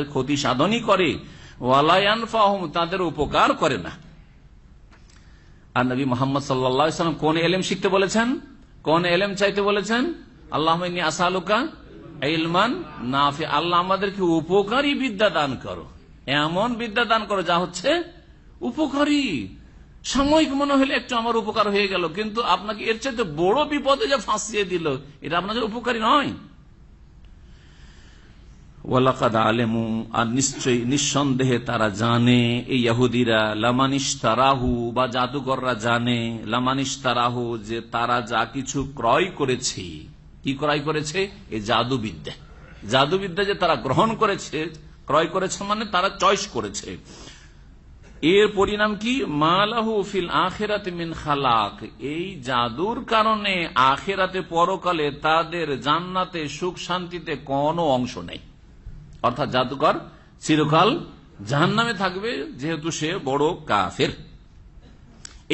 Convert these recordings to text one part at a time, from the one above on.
তাদের ক্ষতি সাধনই করে ওয়ালায়ান ফাহম তাদের উপকার করে না আর নবী মোহাম্মদ সাল্লাম কোন এলেম শিখতে বলেছেন কোন এলেম চাইতে বলেছেন আল্লাহ আসালুকা ইলমান নাফি আল্লাহ আমাদেরকে উপকারী বিদ্যা দান করো এমন বিদ্যা দান করো যা হচ্ছে উপকারী সাময়িক মনে হলে একটু আমার উপকার হয়ে গেল কিন্তু আপনাকে এর চাইতে বড় বিপদে যে ফাঁসিয়ে দিল এটা আপনাদের উপকারী নয় ওয়ালাকাদ আলেমু আর নিশ্চয় নিঃসন্দেহে তারা জানে এই ইয়াহুদিরা লামানিস তারাহু বা জাদুঘররা জানে লামানিস তারাহু যে তারা যা কিছু ক্রয় করেছে কি ক্রয় করেছে এই জাদুবিদ্যা জাদুবিদ্যা যে তারা গ্রহণ করেছে ক্রয় করেছে মানে তারা চয়েস করেছে এর পরিণাম কি মালাহু ফিল আখেরাত মিন খালাক এই জাদুর কারণে আখেরাতে পরকালে তাদের জান্নাতে সুখ শান্তিতে কোনো অংশ নেই অর্থাৎ জাদুকর চিরকাল জাহান নামে থাকবে যেহেতু সে বড় কাফের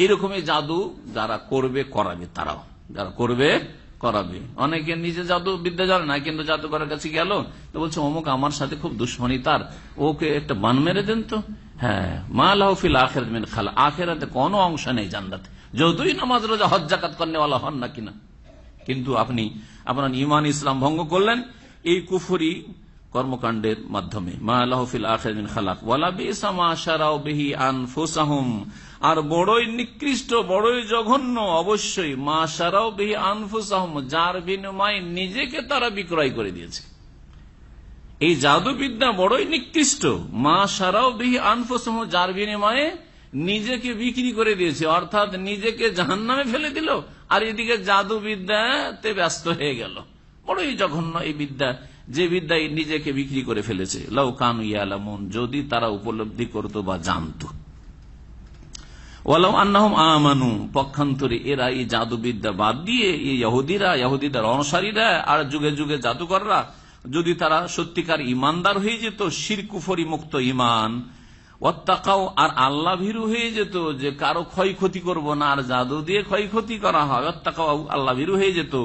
এইরকমই জাদু যারা করবে করাবে তারাও যারা করবে করাবে অনেকে নিজে জাদু বিদ্যা জানে না কিন্তু জাদুকরের কাছে গেল তো বলছে অমুক আমার সাথে খুব দুশ্মনী তার ওকে একটা বান মেরে দেন তো হ্যাঁ মা লাহফিল আখের মেন খাল আখেরাতে কোনো অংশ নেই জান্নাতে যৌতুই নামাজ রোজা হজ জাকাত হন না কিনা কিন্তু আপনি আপনার ইমান ইসলাম ভঙ্গ করলেন এই কুফুরি কর্মকাণ্ডের মাধ্যমে আর বড়ই নিকৃষ্ট বড়ই জঘন্য অবশ্যই মা সারাও বিহি আনফুসাহুম যার বিনিময়ে নিজেকে তারা বিক্রয় করে দিয়েছে এই জাদুবিদ্যা বড়ই নিকৃষ্ট মা সারাও বিহি আনফুসাহুম যার বিনিময়ে নিজেকে বিক্রি করে দিয়েছে অর্থাৎ নিজেকে জাহান নামে ফেলে দিল আর এদিকে জাদুবিদ্যাতে ব্যস্ত হয়ে গেল বড়ই জঘন্য এই বিদ্যা যে বিদ্যায় নিজেকে বিক্রি করে ফেলেছে লাউকান ইয়ালামুন যদি তারা উপলব্ধি করত বা জানত ওয়ালাম আন্নাহম পক্ষান্তরে এরা এই জাদুবিদ্যা বাদ দিয়ে ইহুদিরা ইহুদিদের অনুসারীরা আর যুগে যুগে জাদুকররা যদি তারা সত্যিকার ইমানদার হয়ে যেত শিরকুফরি মুক্ত ইমান অত্যাকাও আর আল্লাহ ভীরু হয়ে যেত যে কারো ক্ষয়ক্ষতি করব না আর জাদু দিয়ে ক্ষয়ক্ষতি করা হয় অত্যাকাও আল্লাহ ভীরু হয়ে যেত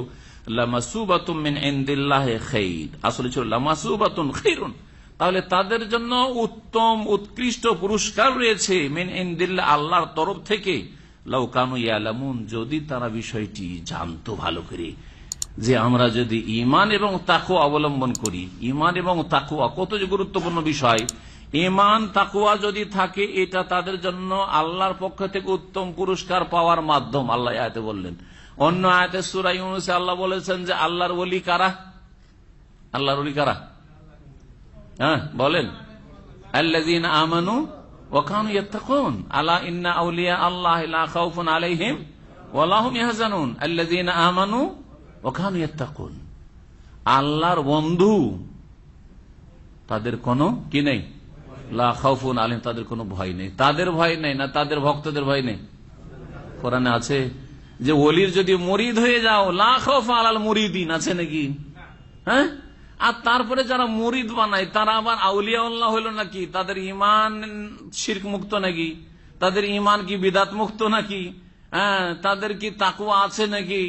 তাহলে তাদের জন্য উত্তম উৎকৃষ্ট পুরস্কার রয়েছে মিন ইন্দিল্লা আল্লাহর তরফ থেকে লাউকানু ইয়ালামুন যদি তারা বিষয়টি জানতো ভালো করে যে আমরা যদি ইমান এবং তাকু অবলম্বন করি ইমান এবং তাকুয়া কত যে গুরুত্বপূর্ণ বিষয় ইমান তাকুয়া যদি থাকে এটা তাদের জন্য আল্লাহর পক্ষ থেকে উত্তম পুরস্কার পাওয়ার মাধ্যম আল্লাহ বললেন অন্য আয়তে সুরাই ইউনুস আল্লাহ বলেছেন যে আল্লাহর অলি কারা আল্লাহর ওলি কারা হ্যাঁ বলেন আল্লাদিন আমানু ওখান ইন্না আউলিয়া আল্লাহ খাউফুন আলাইহিম ওখান আল্লাহর বন্ধু তাদের কোনো কি নেই লা খাউফুন আলাইহিম তাদের কোনো ভয় নেই তাদের ভয় নেই না তাদের ভক্তদের ভয় নেই কোরআনে আছে যে ওলির যদি মরিদ হয়ে যাও লাখ আলাল মরিদিন আছে নাকি হ্যাঁ আর তারপরে যারা মরিদ বানায় তারা আবার আউলিয়া উল্লাহ হইল নাকি তাদের ইমান শির্ক মুক্ত নাকি তাদের ইমান কি বিদাত মুক্ত নাকি হ্যাঁ তাদের কি তাকুয়া আছে নাকি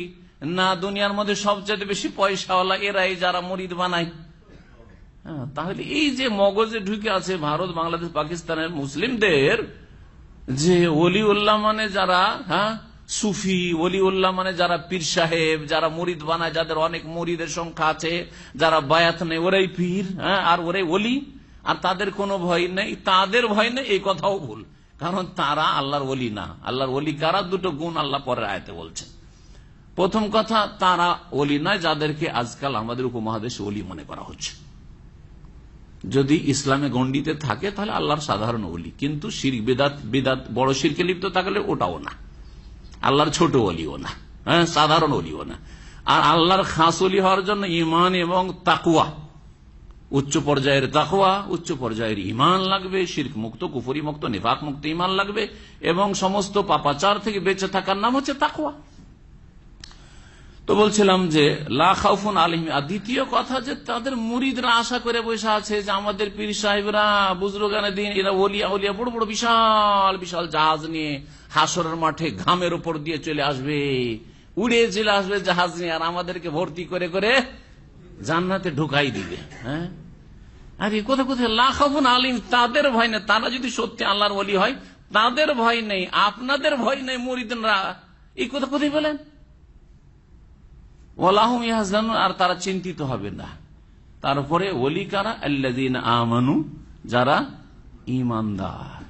না দুনিয়ার মধ্যে সবচেয়ে বেশি পয়সাওয়ালা এরাই যারা মরিদ বানায় হ্যাঁ, তাহলে এই যে মগজে ঢুকে আছে ভারত বাংলাদেশ পাকিস্তানের মুসলিমদের যে অলি উল্লাহ মানে যারা হ্যাঁ সুফি ওলিউল্লাহ মানে যারা পীর সাহেব যারা মুরিদ বানায় যাদের অনেক মুরিদের সংখ্যা আছে যারা বায়াত নেই ওরাই পীর হ্যাঁ আর ওরাই ওলি আর তাদের কোনো ভয় নেই তাদের ভয় নেই এই কথাও ভুল কারণ তারা আল্লাহর ওলি না আল্লাহর ওলি কারা দুটো গুণ আল্লাহ পরের আয়তে বলছেন প্রথম কথা তারা ওলি নয় যাদেরকে আজকাল আমাদের উপমহাদেশে ওলি মনে করা হচ্ছে যদি ইসলামে গণ্ডিতে থাকে তাহলে আল্লাহর সাধারণ ওলি কিন্তু বড় শিরকে লিপ্ত থাকলে ওটাও না আল্লাহর ছোট অলিও না হ্যাঁ সাধারণ অলিও না আর আল্লাহর খাস অলি হওয়ার জন্য ইমান এবং তাকুয়া উচ্চ পর্যায়ের তাকুয়া উচ্চ পর্যায়ের ইমান লাগবে শির্ক মুক্ত কুফুরি মুক্ত নিভাক মুক্ত ইমান লাগবে এবং সমস্ত পাপাচার থেকে বেঁচে থাকার নাম হচ্ছে তাকুয়া তো বলছিলাম যে লাখাউফুন আলিম আর দ্বিতীয় কথা যে তাদের মুরিদরা আশা করে বসে আছে যে আমাদের পীর সাহেবরা বুজরুগানে দিন এরা ওলিয়া ওলিয়া বড় বড় বিশাল বিশাল জাহাজ নিয়ে হাসরের মাঠে ঘামের উপর দিয়ে চলে আসবে উড়ে চলে আসবে জাহাজ নিয়ে আর আমাদেরকে ভর্তি করে করে জান্নাতে ঢুকাই দিবে হ্যাঁ আরে কোথায় কোথায় লাখাফুন আলিম তাদের ভয় নেই তারা যদি সত্যি আল্লাহর বলি হয় তাদের ভয় নেই আপনাদের ভয় নেই মরিদনরা এই কোথায় কোথায় বলেন আর তারা চিন্তিত হবে না তারপরে ওলি কারা আল্লাদিন আমানু যারা ইমানদার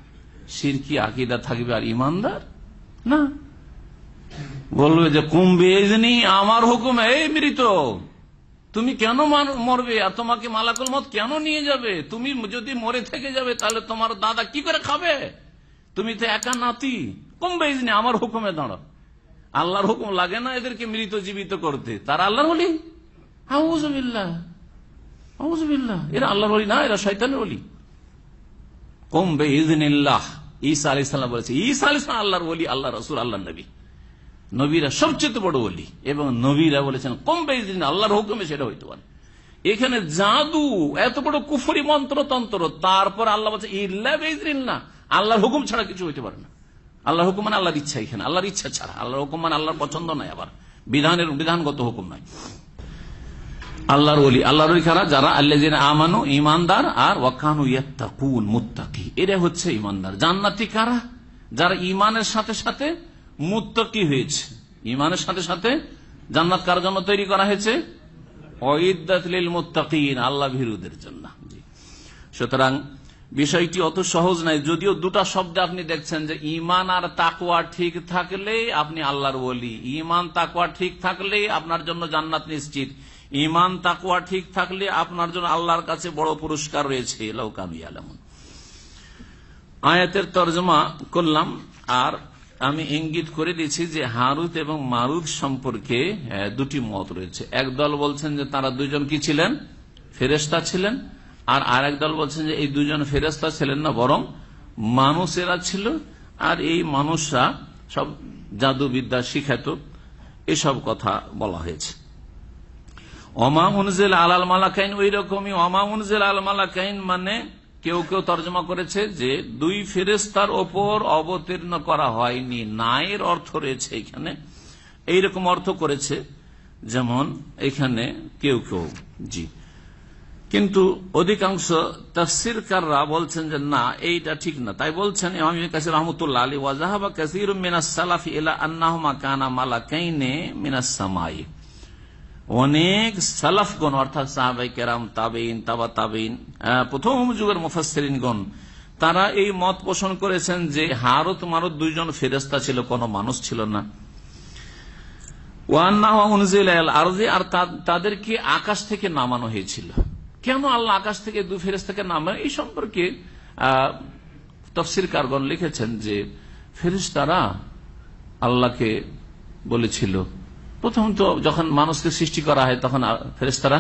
সিরকি আকিদা থাকবে আর ইমানদার না বলবে যে কুম্ভে আমার হুকুম এই মৃত তুমি কেন মরবে আর তোমাকে মালাকুল মত কেন নিয়ে যাবে তুমি যদি মরে থেকে যাবে তাহলে তোমার দাদা কি করে খাবে তুমি তো একা নাতি কুম্ভে আমার হুকুমে দাঁড়া আল্লাহর হুকুম লাগে না এদেরকে মৃত জীবিত করতে তার আল্লাহর বলি হাউজবিল্লা এরা আল্লাহর বলি না এরা শৈতানের বলি কমবে ইজনিল্লাহ ঈসা আলি ইসলাম বলেছে ঈসা আলি ইসলাম আল্লাহর আল্লাহ রসুল আল্লাহ নবী নবীরা সবচেয়ে বড় এবং নবীরা বলেছেন আল্লাহর হুকুমে সেটা হইতে পারে এখানে জাদু এত বড় কুফরি মন্ত্রতন্ত্র তারপর আল্লাহ বলছে ইল্লা না আল্লাহর হুকুম ছাড়া কিছু হইতে পারে না আল্লাহ হুকুম মানে আল্লাহর ইচ্ছা এখানে আল্লাহর ইচ্ছা ছাড়া আল্লাহর হুকুম মানে আল্লাহর পছন্দ নয় আবার বিধানের বিধানগত হুকুম নাই আল্লাহর অলি আল্লাহর খারা যারা আল্লাহ আমানু ইমানদার আর ওয়াকানু ইয়াত্তাকুন মুত্তাকি এরা হচ্ছে ইমানদার জান্নাতি কারা যারা ইমানের সাথে সাথে মুত্তাকি হয়েছে ইমানের সাথে সাথে জান্নাত কার জন্য তৈরি করা হয়েছে অইদাতলিল মুত্তাকিন আল্লাহ ভিরুদের জন্য সুতরাং বিষয়টি অত সহজ নাই যদিও দুটা শব্দ আপনি দেখছেন যে ইমান আর তাকুয়া ঠিক থাকলে আপনি আল্লাহর বলি ইমান তাকুয়া ঠিক থাকলে আপনার জন্য জান্নাত নিশ্চিত ইমান তাকুয়া ঠিক থাকলে আপনার জন্য আল্লাহর কাছে বড় পুরস্কার রয়েছে লৌকামি আলমন আয়াতের তর্জমা করলাম আর আমি ইঙ্গিত করে দিয়েছি যে হারুত এবং মারুত সম্পর্কে দুটি মত রয়েছে এক দল বলছেন যে তারা দুজন কি ছিলেন ফেরেস্তা ছিলেন আর আরেক দল বলছেন যে এই দুজন ফেরেস্তা ছিলেন না বরং মানুষেরা ছিল আর এই মানুষরা সব জাদুবিদ্যা শিখাত এসব কথা বলা হয়েছে অমা উনজেল আলাল মালাকাইন ওই রকমই অমা উনজেল আল মালাকাইন মানে কেউ কেউ তর্জমা করেছে যে দুই ফেরেস্তার ওপর অবতীর্ণ করা হয়নি নায়ের অর্থ রয়েছে এখানে এইরকম অর্থ করেছে যেমন এখানে কেউ কেউ জি কিন্তু অধিকাংশ তফসিরকাররা বলছেন যে না এইটা ঠিক না তাই বলছেন ইমাম কাসির রহমতুল্লাহ আলী ওয়াজাহাবা কাসির মিনাস সালাফি ইলা আন্নাহমা কানা মালাকাইনে মিনাস সামাই অনেক সালাফগণ অর্থাৎ সাহাবাই কেরাম তাবেইন তাবা তাবেইন প্রথম যুগের মুফাসরিনগণ তারা এই মত পোষণ করেছেন যে হারত মারত দুইজন ফেরেস্তা ছিল কোন মানুষ ছিল না আর তাদেরকে আকাশ থেকে নামানো হয়েছিল কেন আল্লাহ আকাশ থেকে দু ফেরেস্তাকে নামানো এই সম্পর্কে তফসির কারগণ লিখেছেন যে ফেরিস্তারা আল্লাহকে বলেছিল প্রথম তো যখন মানুষকে সৃষ্টি করা হয় তখন ফেরেস্তারা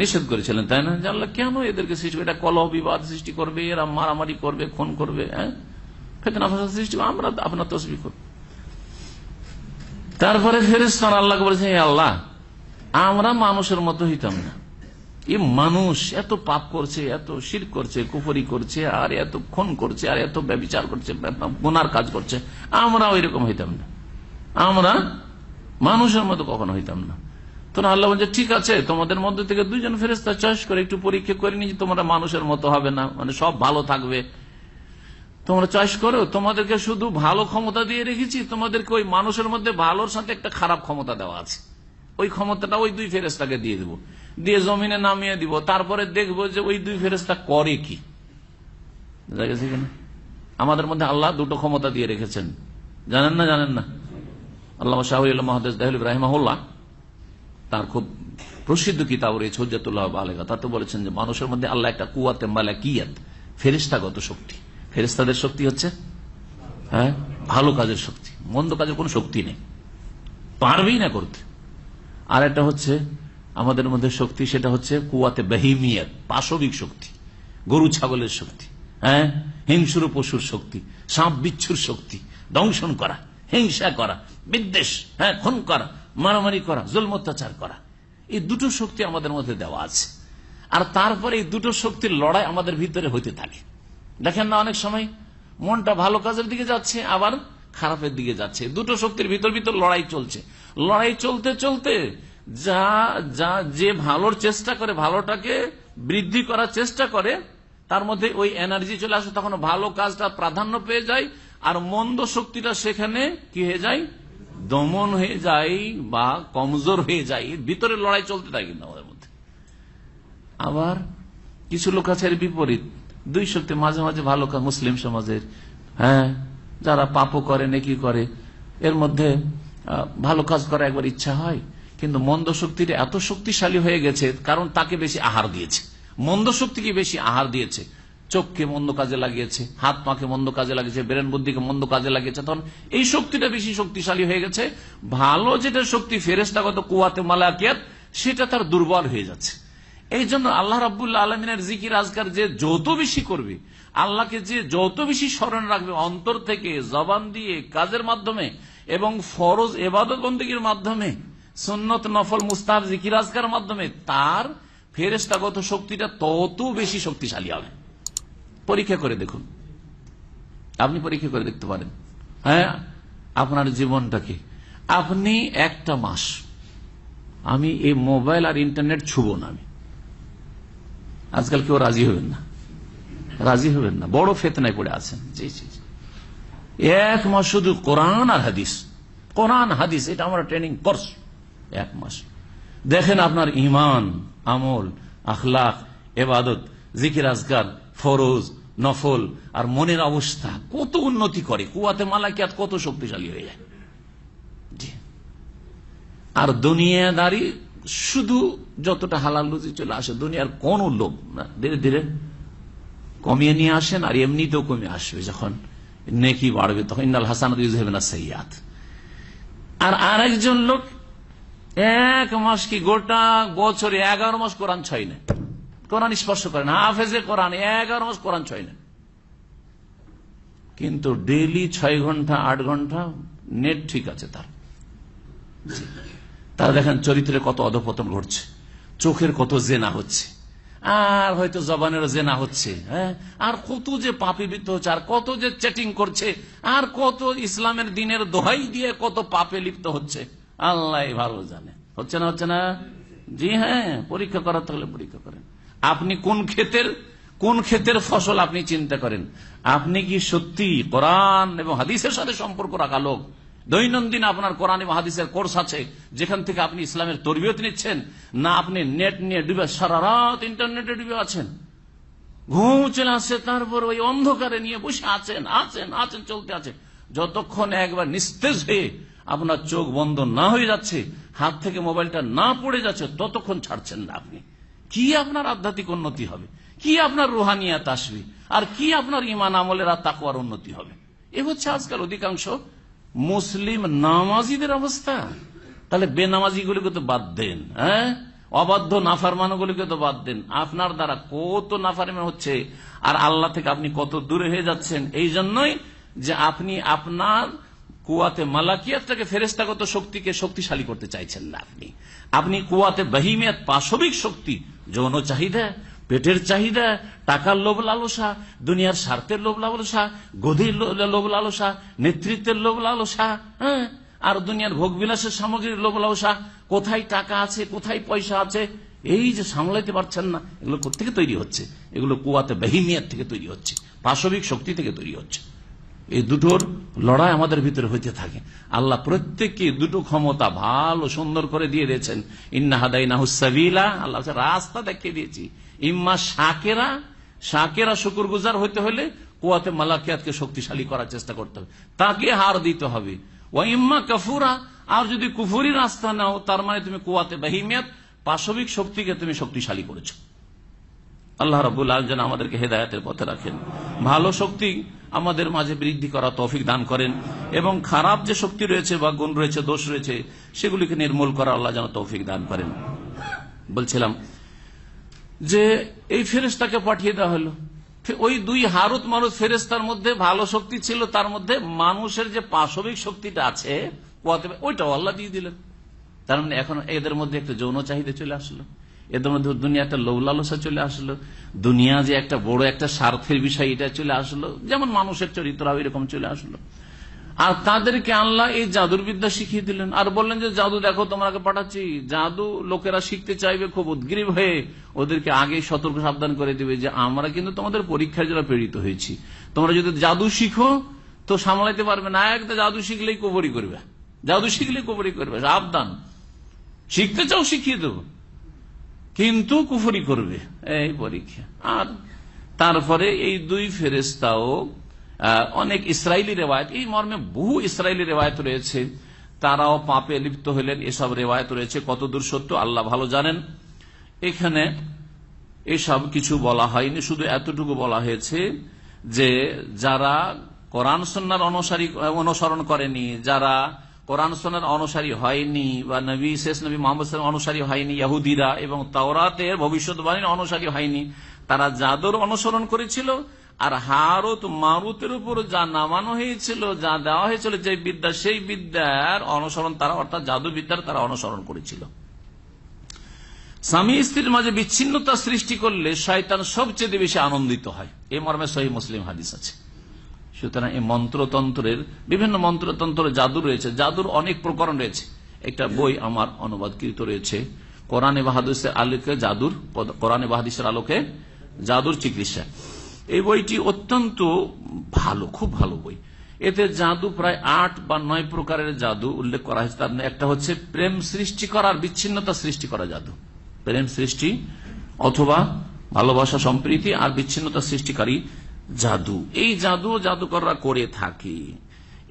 নিষেধ করেছিলেন তাই না আল্লাহ কেন এদেরকে সৃষ্টি এটা কলহ বিবাদ সৃষ্টি করবে এরা মারামারি করবে খুন করবে হ্যাঁ ফেতনা ফেসাদ সৃষ্টি আমরা আপনার তসবি করব তারপরে ফেরেস্তারা আল্লাহকে বলেছে আল্লাহ আমরা মানুষের মতো হইতাম না এ মানুষ এত পাপ করছে এত শির করছে কুফরি করছে আর এত খুন করছে আর এত ব্যবচার করছে গোনার কাজ করছে আমরা ওই রকম হইতাম না আমরা মানুষের মতো কখনো হইতাম না না আল্লাহ বলছে ঠিক আছে তোমাদের মধ্যে থেকে দুইজন ফেরেস্তা চয়েস করে একটু পরীক্ষা করে নিজে তোমরা মানুষের মতো হবে না মানে সব ভালো থাকবে তোমরা চয়েস করো তোমাদেরকে শুধু ভালো ক্ষমতা দিয়ে রেখেছি তোমাদেরকে ওই মানুষের মধ্যে ভালোর সাথে একটা খারাপ ক্ষমতা দেওয়া আছে ওই ক্ষমতাটা ওই দুই ফেরেস্তাকে দিয়ে দেবো দিয়ে জমিনে নামিয়ে দিব তারপরে দেখবো যে ওই দুই ফেরেস্তা করে কি আমাদের মধ্যে আল্লাহ দুটো ক্ষমতা দিয়ে রেখেছেন জানেন না জানেন না আল্লাহ শাহুল মহাদেশ দাহুল ইব্রাহিমাহুল্লাহ তার খুব প্রসিদ্ধ কিতাব রয়েছে হজ্জাতুল্লাহ আলেগা তাতে বলেছেন যে মানুষের মধ্যে আল্লাহ একটা কুয়াতে মালা কিয়াত ফেরিস্তাগত শক্তি ফেরিস্তাদের শক্তি হচ্ছে হ্যাঁ ভালো কাজের শক্তি মন্দ কাজের কোনো শক্তি নেই পারবেই না করতে আর একটা হচ্ছে আমাদের মধ্যে শক্তি সেটা হচ্ছে কুয়াতে বেহিমিয়াত পাশবিক শক্তি গরু ছাগলের শক্তি হ্যাঁ হিংসুর পশুর শক্তি সাপ বিচ্ছুর শক্তি দংশন করা হিংসা করা বিদ্বেষ হ্যাঁ খুন করা মারামারি করা জুলম অত্যাচার করা এই দুটো শক্তি আমাদের মধ্যে দেওয়া আছে আর তারপরে এই দুটো শক্তির লড়াই আমাদের ভিতরে হইতে থাকে দেখেন না অনেক সময় মনটা ভালো কাজের দিকে যাচ্ছে আবার খারাপের দিকে যাচ্ছে দুটো শক্তির ভিতর ভিতর লড়াই চলছে লড়াই চলতে চলতে যা যা যে ভালোর চেষ্টা করে ভালোটাকে বৃদ্ধি করার চেষ্টা করে তার মধ্যে ওই এনার্জি চলে আসে তখন ভালো কাজটা প্রাধান্য পেয়ে যায় আর মন্দ শক্তিটা সেখানে কি হয়ে যায় দমন হয়ে যায় বা কমজোর হয়ে যায় ভিতরে লড়াই চলতে থাকে কিন্তু আমাদের মধ্যে আবার কিছু লোক আছে বিপরীত দুই শক্তি মাঝে মাঝে ভালো কাজ মুসলিম সমাজের হ্যাঁ যারা পাপও করে নেকি করে এর মধ্যে ভালো কাজ করা একবার ইচ্ছা হয় কিন্তু মন্দ শক্তিটা এত শক্তিশালী হয়ে গেছে কারণ তাকে বেশি আহার দিয়েছে মন্দ শক্তিকে বেশি আহার দিয়েছে চোখকে মন্দ কাজে লাগিয়েছে হাত পাকে মন্দ কাজে লাগিয়েছে ব্রেন বুদ্ধিকে মন্দ কাজে লাগিয়েছে তখন এই শক্তিটা বেশি শক্তিশালী হয়ে গেছে ভালো যেটা শক্তি ফেরেস্তাগত কুয়াতে মালাকিয়াত সেটা তার দুর্বল হয়ে যাচ্ছে এই জন্য আল্লাহ রাবুল্লাহ আলমিনের জিকির আজকার যে যত বেশি করবে আল্লাহকে যে যত বেশি স্মরণ রাখবে অন্তর থেকে জবান দিয়ে কাজের মাধ্যমে এবং ফরজ এবাদত বন্দীর মাধ্যমে সন্নত নফল মুস্তাফ জিকির আজকার মাধ্যমে তার ফেরেস্তাগত শক্তিটা তত বেশি শক্তিশালী হবে পরীক্ষা করে দেখুন আপনি পরীক্ষা করে দেখতে পারেন হ্যাঁ আপনার জীবনটাকে আপনি একটা মাস আমি এই মোবাইল আর ইন্টারনেট ছুব না আমি আজকাল কেউ রাজি হবেন না রাজি হবেন না বড় ফেতনায় পড়ে আছেন জি জি এক মাস শুধু কোরআন আর হাদিস কোরআন হাদিস এটা আমার ট্রেনিং কোর্স এক মাস দেখেন আপনার ইমান আমল আখলাখ এবাদত জিকির আজকার ফরোজ নফল আর মনের অবস্থা কত উন্নতি করে কুয়াতে মালাকিয়াত কত শক্তিশালী হয়ে যায় আর দুনিয়াদারি শুধু যতটা হালাল রুজি চলে আসে দুনিয়ার কোন লোক না ধীরে ধীরে কমিয়ে নিয়ে আসেন আর এমনিতেও কমে আসবে যখন নেকি বাড়বে তখন ইন্দাল হাসান সৈয়াদ আর আর একজন লোক এক মাস কি গোটা বছরে এগারো মাস কোরআন ছয় না কোরআন স্পর্শ করে না হাফেজে কোরআন এগারো মাস কোরআন ছয় না কিন্তু ডেলি ছয় ঘন্টা আট ঘন্টা নেট ঠিক আছে তার তারা দেখেন চরিত্রে কত অধপতন ঘটছে চোখের কত জেনা হচ্ছে আর হয়তো জবানের জেনা হ্যাঁ? হচ্ছে আর কত যে পাপিবিত হচ্ছে আর কত যে চেটিং করছে আর কত ইসলামের দিনের দোহাই দিয়ে কত পাপে লিপ্ত হচ্ছে আল্লাহ ভালো জানে হচ্ছে না হচ্ছে না জি হ্যাঁ পরীক্ষা করার তাহলে পরীক্ষা করেন আপনি কোন ক্ষেতের কোন ক্ষেতের ফসল আপনি চিন্তা করেন আপনি কি সত্যি কোরআন এবং হাদিসের সাথে সম্পর্ক রাখা লোক দৈনন্দিন আপনার কোরআন এবং হাদিসের কোর্স আছে যেখান থেকে আপনি ইসলামের তরবিয়ত নিচ্ছেন না আপনি নেট নিয়ে ডুবে সারা রাত ইন্টারনেটে ডুবে আছেন ঘুম চলে আসছে তারপর ওই অন্ধকারে নিয়ে বসে আছেন আছেন আছেন চলতে আছে যতক্ষণ একবার নিস্তেজ হয়ে আপনার চোখ বন্ধ না হয়ে যাচ্ছে হাত থেকে মোবাইলটা না পড়ে যাচ্ছে ততক্ষণ ছাড়ছেন না আপনি কি আপনার আধ্যাত্মিক উন্নতি হবে কি আপনার রুহানিয়াত আসবে আর কি আপনার ইমান আমলের আর তাকুয়ার উন্নতি হবে এ হচ্ছে আজকাল অধিকাংশ মুসলিম নামাজিদের অবস্থা তাহলে বেনামাজিগুলিকে তো বাদ দেন হ্যাঁ অবাধ্য নাফারমানগুলিকে তো বাদ দেন আপনার দ্বারা কত নাফারমান হচ্ছে আর আল্লাহ থেকে আপনি কত দূরে হয়ে যাচ্ছেন এই জন্যই যে আপনি আপনার কুয়াতে মালাকিয়াতটাকে ফেরেস্তাগত শক্তিকে শক্তিশালী করতে চাইছেন না আপনি আপনি কুয়াতে বাহিমিয়াত পাশবিক শক্তি যৌন চাহিদা পেটের চাহিদা টাকার লোভ লালসা দুনিয়ার স্বার্থের লোভ লালসা গদির লোভ লালসা নেতৃত্বের লোভ লালসা হ্যাঁ আর দুনিয়ার ভোগ বিলাসের সামগ্রীর লোভ লালসা কোথায় টাকা আছে কোথায় পয়সা আছে এই যে সামলাইতে পারছেন না এগুলো থেকে তৈরি হচ্ছে এগুলো কুয়াতে বেহিমিয়ার থেকে তৈরি হচ্ছে পাশবিক শক্তি থেকে তৈরি হচ্ছে এই দুটোর লড়াই আমাদের ভিতরে হইতে থাকে আল্লাহ প্রত্যেককে দুটো ক্ষমতা ভালো সুন্দর করে দিয়ে দিয়েছেন ইন্নাহাদাই আল্লাহ রাস্তা দেখিয়ে দিয়েছি ইম্মা শাকেরা শাকেরা শুকুর গুজার হইতে হলে কুয়াতে মালাকিয়াতকে শক্তিশালী করার চেষ্টা করতে হবে তাকে হার দিতে হবে ও ইম্মা কাফুরা আর যদি কুফুরি রাস্তা নাও তার মানে তুমি কুয়াতে বাহিমিয়াত পাশবিক শক্তিকে তুমি শক্তিশালী করেছো আল্লাহ রবুল্লাহ যেন আমাদেরকে হেদায়তের পথে রাখেন ভালো শক্তি আমাদের মাঝে বৃদ্ধি করা তৌফিক দান করেন এবং খারাপ যে শক্তি রয়েছে বা গুণ রয়েছে দোষ রয়েছে সেগুলিকে নির্মূল করা আল্লাহ যেন তৌফিক দান করেন বলছিলাম যে এই ফেরেস্তাকে পাঠিয়ে দেওয়া হলো ওই দুই হারুত মানুষ ফেরেস্তার মধ্যে ভালো শক্তি ছিল তার মধ্যে মানুষের যে পাশবিক শক্তিটা আছে ওইটাও আল্লাহ দিয়ে দিলেন তার মানে এখন এদের মধ্যে একটা যৌন চাহিদা চলে আসলো এদের মধ্যে দুনিয়া একটা লৌলালসা চলে আসলো দুনিয়া যে একটা বড় একটা স্বার্থের বিষয় এটা চলে আসলো যেমন মানুষের চরিত্র এরকম চলে আসলো আর তাদেরকে আল্লাহ এই জাদুর বিদ্যা শিখিয়ে দিলেন আর বললেন যে জাদু দেখো তোমাকে পাঠাচ্ছি জাদু লোকেরা শিখতে চাইবে খুব উদ্গ্রীব হয়ে ওদেরকে আগে সতর্ক সাবধান করে দিবে যে আমরা কিন্তু তোমাদের পরীক্ষার জন্য প্রেরিত হয়েছি তোমরা যদি জাদু শিখো তো সামলাইতে পারবে না একটা জাদু শিখলেই কোবরি করবে জাদু শিখলেই কোবরি করবে সাবধান শিখতে চাও শিখিয়ে দেবো কিন্তু কুফরি করবে এই পরীক্ষা আর তারপরে এই দুই ফেরেস্তাও অনেক ইসরায়েলি রেওয়ায়ত এই মর্মে বহু ইসরায়েলি রেওয়ায়ত রয়েছে তারাও পাপে লিপ্ত হলেন এসব রেওয়ায়ত রয়েছে কত দূর সত্য আল্লাহ ভালো জানেন এখানে এসব কিছু বলা হয়নি শুধু এতটুকু বলা হয়েছে যে যারা কোরআন সন্ন্যার অনুসারী অনুসরণ করেনি যারা কোরআন সোনার অনুসারী হয়নি বা নবী শেষ নবী মোহাম্মদ অনুসারী হয়নি ইয়াহুদিরা এবং তাওরাতের ভবিষ্যৎবাণীর অনুসারী হয়নি তারা জাদুর অনুসরণ করেছিল আর হারত মারুতের উপর যা নামানো হয়েছিল যা দেওয়া হয়েছিল যে বিদ্যা সেই বিদ্যার অনুসরণ তারা অর্থাৎ জাদু বিদ্যার তারা অনুসরণ করেছিল স্বামী স্ত্রীর মাঝে বিচ্ছিন্নতা সৃষ্টি করলে শয়তান সবচেয়ে বেশি আনন্দিত হয় এ মর্মে সহি মুসলিম হাদিস আছে সুতরাং এই মন্ত্রতন্ত্রের বিভিন্ন মন্ত্রতন্ত্র জাদু রয়েছে জাদুর অনেক প্রকরণ রয়েছে একটা বই আমার অনুবাদকৃত রয়েছে কোরআনে বাহাদুসের আলোকে জাদুর কোরআনে বাহাদিসের আলোকে জাদুর চিকিৎসা এই বইটি অত্যন্ত ভালো খুব ভালো বই এতে জাদু প্রায় আট বা নয় প্রকারের জাদু উল্লেখ করা হয়েছে তার মানে একটা হচ্ছে প্রেম সৃষ্টি করার বিচ্ছিন্নতা সৃষ্টি করা জাদু প্রেম সৃষ্টি অথবা ভালোবাসা সম্প্রীতি আর বিচ্ছিন্নতা সৃষ্টিকারী জাদু এই জাদু জাদুকররা করে থাকে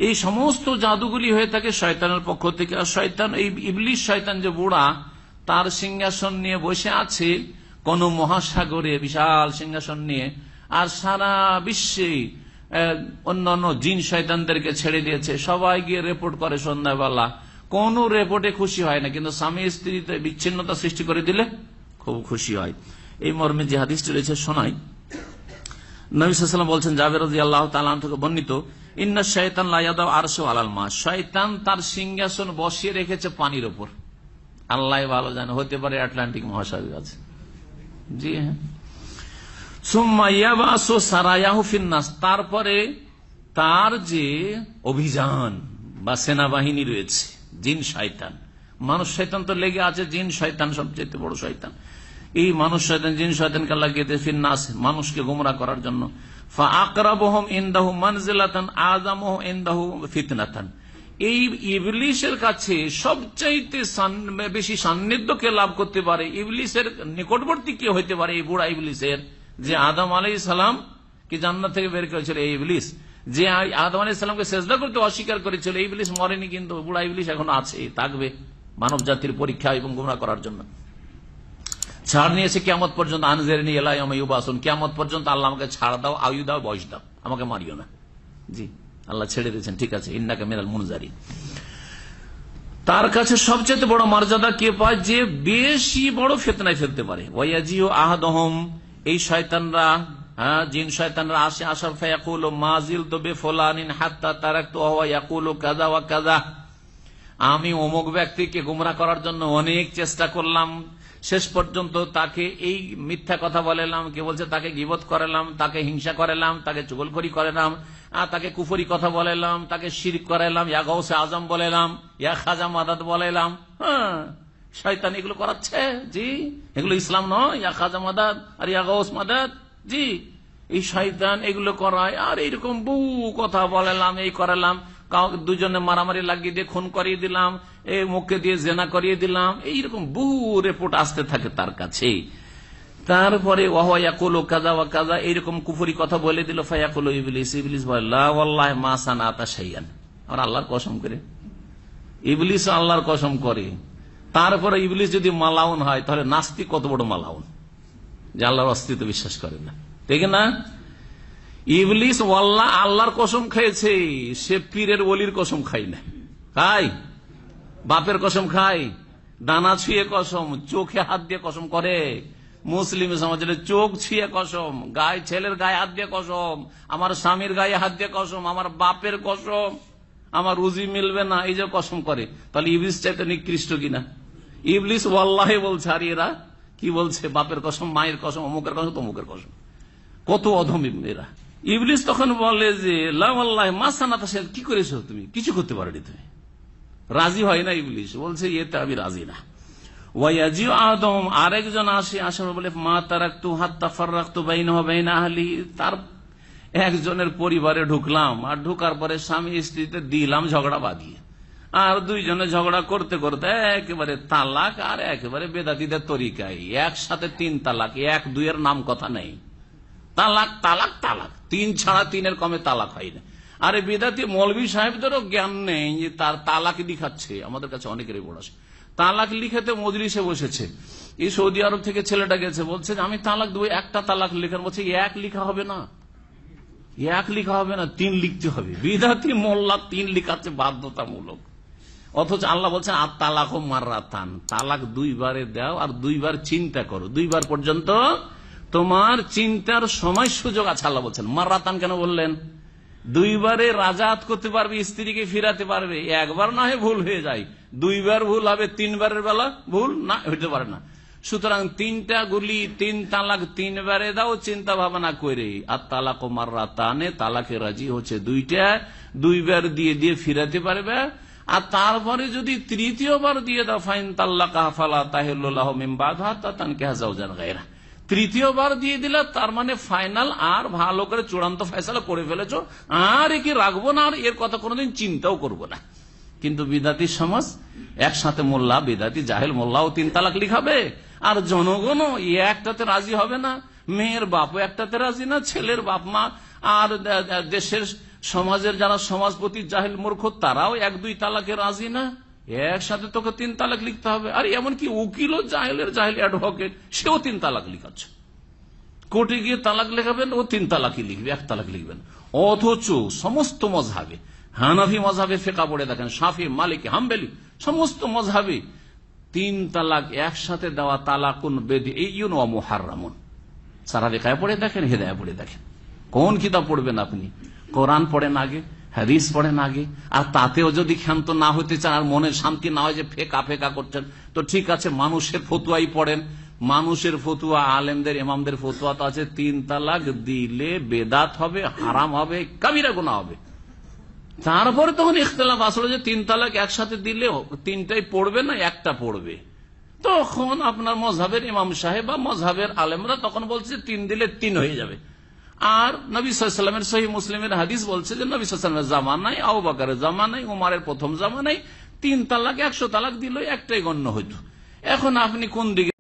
এই সমস্ত জাদুগুলি হয়ে থাকে শয়তানের পক্ষ থেকে আর শয়তান এই ইবলিশ শয়তান যে বুড়া তার সিংহাসন নিয়ে বসে আছে কোন মহাসাগরে বিশাল সিংহাসন নিয়ে আর সারা বিশ্বে অন্যান্য জিন শয়তানদেরকে ছেড়ে দিয়েছে সবাই গিয়ে রেপোর্ট করে সন্ধ্যাবেলা কোন রেপোর্টে খুশি হয় না কিন্তু স্বামী স্ত্রীতে বিচ্ছিন্নতা সৃষ্টি করে দিলে খুব খুশি হয় এই মর্মে যে হাদিসটি রয়েছে শোনায় নবীলাম বলছেন জাবের আল্লাহ থেকে বর্ণিত ইন্না শৈতান লাইয়াদাও সো আলাল মা শৈতান তার সিংহাসন বসিয়ে রেখেছে পানির ওপর আল্লাহ ভালো জানে হতে পারে আটলান্টিক মহাসাগর আছে জি হ্যাঁ তারপরে তার যে অভিযান বা সেনাবাহিনী রয়েছে জিন শয়তান মানুষ শৈতান তো লেগে আছে জিন শৈতান সবচেয়ে বড় শৈতান এই মানুষ শয়তান জিন শয়তানকে আল্লাহ গিয়ে ফির মানুষকে গুমরা করার জন্য আকরাবহম এই কাছে বেশি লাভ করতে পারে নিকটবর্তী কে হইতে পারে এই যে কি জান্নাত থেকে বের করেছিল এই ইবলিশ যে আদম আলাই সালামকে করতে অস্বীকার করেছিল এই ইবলিস মরেনি কিন্তু বুড়া ইবলিশ এখন আছে থাকবে মানব জাতির পরীক্ষা এবং গুমরা করার জন্য ছাড় নিয়েছে কেমত পর্যন্ত আনজের নিয়ে এলাই আমাসুন কেমত পর্যন্ত আল্লাহ আমাকে ছাড় দাও আয়ু দাও বয়স দাও আমাকে মারিও না জি আল্লাহ ছেড়ে দিয়েছেন ঠিক আছে ইন্নাকে মেরাল মুনজারি তার কাছে সবচেয়ে বড় মর্যাদা কে পায় যে বেশি বড় ফেতনায় ফেলতে পারে ওয়াজিও এই শয়তানরা হ্যাঁ জিন শয়তানরা আসে আসার ফায়াকুল মাজিল তো বে হাত্তা তারাক তো কাজা ওয়া কাজা আমি অমুক ব্যক্তিকে গুমরা করার জন্য অনেক চেষ্টা করলাম শেষ পর্যন্ত তাকে এই মিথ্যা কথা বলেলাম কে বলছে তাকে গিবত করালাম তাকে হিংসা করালাম তাকে চুগলখড়ি করালাম তাকে কুফরি কথা বলেলাম তাকে শির করালাম ইয়া গৌসে আজম বলেলাম ইয়া খাজা মাদাত বলেলাম হ্যাঁ শয়তান এগুলো করাচ্ছে জি এগুলো ইসলাম নয় ইয়া খাজা মাদাত আর ইয়া গৌস মাদাত জি এই শয়তান এগুলো করায় আর এইরকম বহু কথা বলেলাম এই করালাম দুজনে মারামারি লাগিয়ে দিয়ে খুন করিয়ে দিলাম এ মুখে দিয়ে জেনা করিয়ে দিলাম এইরকম বহু রেপোর্ট আসতে থাকে তার কাছে তারপরে কাজা কাজা এইরকম কুফুরি কথা বলে দিল ফায়াকুলো ইবলিস ইবলিস আমার আল্লাহর কসম করে ইবলিস আল্লাহর কসম করে তারপরে ইবলিস যদি মালাউন হয় তাহলে নাস্তিক কত বড় মালাউন যে আল্লাহর অস্তিত্ব বিশ্বাস করে না ঠিক না ইবলিস ওয়াল্লা আল্লাহর কসম খেয়েছে সে পীরের ওলির কসম খাই না খাই বাপের কসম খাই ডানা ছুঁয়ে কসম চোখে হাত দিয়ে কসম করে মুসলিম সমাজের চোখ ছুঁয়ে কসম গায়ে ছেলের গায়ে হাত দিয়ে কসম আমার স্বামীর গায়ে হাত দিয়ে কসম আমার বাপের কসম আমার রুজি মিলবে না এই যে কসম করে তাহলে ইবলিস চাইতে নিকৃষ্ট কিনা ইবলিস ওয়াল্লাহ বলছে আর এরা কি বলছে বাপের কসম মায়ের কসম অমুকের কসম তমুকের কসম কত অধম এরা ইবলিস তখন বলে যে লাল্লাহ মাসানা তা কি করেছো তুমি কিছু করতে পারি তুমি রাজি হয় না ইবলিস বলছে এতে আমি রাজি না আদম আরেকজন আসে আসার বলে মা তারাক্তু হাত্তা ফার্রাক্তু বাইন তার একজনের পরিবারে ঢুকলাম আর ঢুকার পরে স্বামী স্ত্রীতে দিলাম ঝগড়া বাঁধিয়ে আর দুইজনে ঝগড়া করতে করতে একেবারে তালাক আর একেবারে বেদাতিদের তরিকায় একসাথে তিন তালাক এক দুইয়ের নাম কথা নেই তালাক তালাক তালাক তিন ছাড়া তিনের কমে তালাক হয় না আরে বেদাতি মৌলী সাহেবদেরও জ্ঞান নেই যে তার তালাক লিখাচ্ছে আমাদের কাছে অনেকেরই আছে তালাক লিখেতে মজরিসে বসেছে এই সৌদি আরব থেকে ছেলেটা গেছে বলছে আমি তালাক দেবো একটা তালাক লেখার বলছে এক লিখা হবে না এক লিখা হবে না তিন লিখতে হবে বিধাতি মোল্লা তিন লিখাচ্ছে বাধ্যতামূলক অথচ আল্লাহ বলছেন আর তালাক মার্রা তান তালাক দুইবারে দাও আর দুইবার চিন্তা করো দুইবার পর্যন্ত তোমার চিন্তার সময় সুযোগ আছে আল্লাহ বলছেন মার রাতান কেন বললেন দুইবারে রাজাত করতে পারবে স্ত্রীকে ফিরাতে পারবে একবার না হয় ভুল হয়ে যায় দুইবার ভুল হবে তিনবারের বেলা ভুল না হইতে পারে না সুতরাং তিনটা গুলি তিন তালাক তিনবারে দাও চিন্তা ভাবনা করে আর তালাক ও মার রাতানে তালাকে রাজি হচ্ছে দুইটা দুইবার দিয়ে দিয়ে ফিরাতে পারবে আর তারপরে যদি তৃতীয়বার দিয়ে দাও ফাইন তাল্লাহ ফালা তাহেল্লাহ মেম্বাধা তা তানকে জান গায়রা তৃতীয়বার দিয়ে দিলে তার মানে ফাইনাল আর ভালো করে চূড়ান্ত ফেসলা করে ফেলেছ আর একে রাখবো না আর এর কথা কোনোদিন চিন্তাও করব না কিন্তু বিদাতি সমাজ একসাথে মোল্লা বিদাতি জাহেল মোল্লাও তিন তালাক লিখাবে আর জনগণও একটাতে রাজি হবে না মেয়ের বাপও একটাতে রাজি না ছেলের বাপ মা আর দেশের সমাজের যারা সমাজপতি জাহেল মূর্খ তারাও এক দুই তালাকে রাজি না একসাথে তোকে তিন তালাক লিখতে হবে আর এমনকি ও জাহেলের জাহেল অ্যাডভোকেট সেও তিন তালাক লিখাচ্ছে কোর্টে গিয়ে তালাক লেখাবেন ও তিন তালাকই লিখবে এক তালাক লিখবেন অথচ সমস্ত মজাবে হানাভি মজাবে ফেকা পড়ে দেখেন সাফি মালিক হামবেলি সমস্ত মজাবে তিন তালাক একসাথে দেওয়া তালাক বেদি এই ইউন রামন সারা রেখায় পড়ে দেখেন হেদায় পড়ে দেখেন কোন কিতাব পড়বেন আপনি কোরআন পড়েন আগে হাদিস পড়েন আগে আর তাতেও যদি ক্ষান্ত না হতে চান আর মনে শান্তি না হয় যে ফেকা ফেকা করছেন তো ঠিক আছে মানুষের ফতুয়াই পড়েন মানুষের ফতুয়া আলেমদের ইমামদের ফতুয়া তো আছে তিন তালাক দিলে বেদাত হবে হারাম হবে কাবিরা গোনা হবে তারপরে তখন ইখতলাফ আসলে যে তিন তালাক একসাথে দিলে তিনটাই পড়বে না একটা পড়বে তখন আপনার মজহাবের ইমাম সাহেব বা মজাবের আলেমরা তখন বলছে তিন দিলে তিন হয়ে যাবে আর নবী সাল্লামের সহি মুসলিমের হাদিস বলছে যে নবী সাল্লামের জামা নাই আউ বাকারের জামা নাই উমারের প্রথম জামা নাই তিন তালাক একশো তালাক দিল একটাই গণ্য হইত এখন আপনি কোন দিকে